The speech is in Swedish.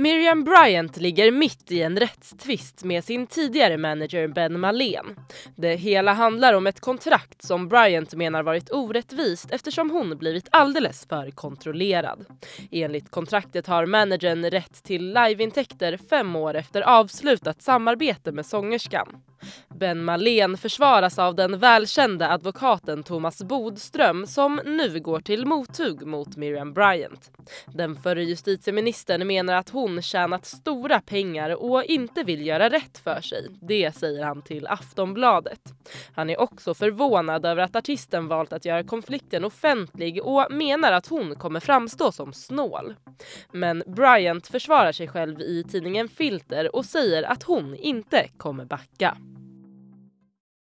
Miriam Bryant ligger mitt i en rättstvist med sin tidigare manager Ben Malén. Det hela handlar om ett kontrakt som Bryant menar varit orättvist eftersom hon blivit alldeles för kontrollerad. Enligt kontraktet har managern rätt till liveintäkter fem år efter avslutat samarbete med sångerskan. Ben Malén försvaras av den välkända advokaten Thomas Bodström som nu går till mothugg mot Miriam Bryant. Den förre justitieministern menar att hon tjänat stora pengar och inte vill göra rätt för sig. Det säger han till Aftonbladet. Han är också förvånad över att artisten valt att göra konflikten offentlig och menar att hon kommer framstå som snål. Men Bryant försvarar sig själv i tidningen Filter och säger att hon inte kommer backa.